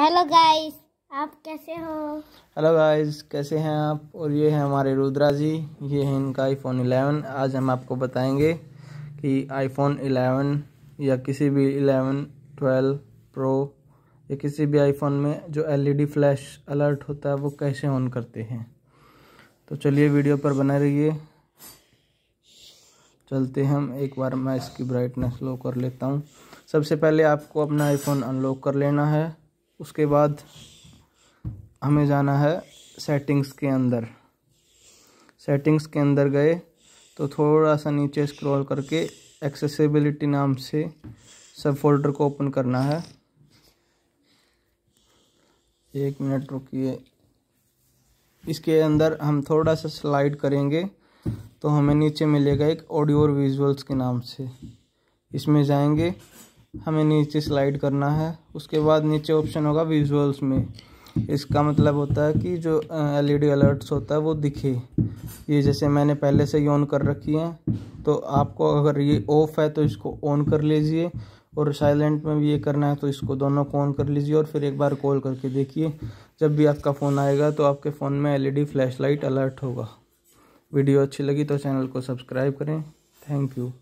hello guys आप कैसे हो हेलो गाइस कैसे हैं आप और ये हैं हमारे रुद्रा जी ये है इनका आईफोन 11 आज हम आपको बताएंगे कि आईफोन 11 या किसी भी 11 12 प्रो या किसी भी आईफोन में जो एलईडी फ्लैश अलर्ट होता है वो कैसे ऑन करते हैं तो चलिए वीडियो पर बने रहिए चलते हम एक बार मैं इसकी ब्राइटनेस लो कर लेता हूँ सबसे पहले आपको अपना आईफोन अनलॉक कर लेना है उसके बाद हमें जाना है सेटिंग्स के अंदर सेटिंग्स के अंदर गए तो थोड़ा सा नीचे स्क्रॉल करके एक्सेसिबिलिटी नाम से सब फोल्डर को ओपन करना है एक मिनट रुकिए इसके अंदर हम थोड़ा सा स्लाइड करेंगे तो हमें नीचे मिलेगा एक ऑडियो और विजुअल्स के नाम से इसमें जाएंगे हमें नीचे स्लाइड करना है उसके बाद नीचे ऑप्शन होगा विजुअल्स में इसका मतलब होता है कि जो एलईडी अलर्ट्स होता है वो दिखे ये जैसे मैंने पहले से ही ऑन कर रखी है तो आपको अगर ये ऑफ है तो इसको ऑन कर लीजिए और साइलेंट में भी ये करना है तो इसको दोनों को ऑन कर लीजिए और फिर एक बार कॉल करके देखिए जब भी आपका फ़ोन आएगा तो आपके फ़ोन में एलईडी फ्लैशलाइट अलर्ट होगा वीडियो अच्छी लगी तो चैनल को सब्सक्राइब करें थैंक यू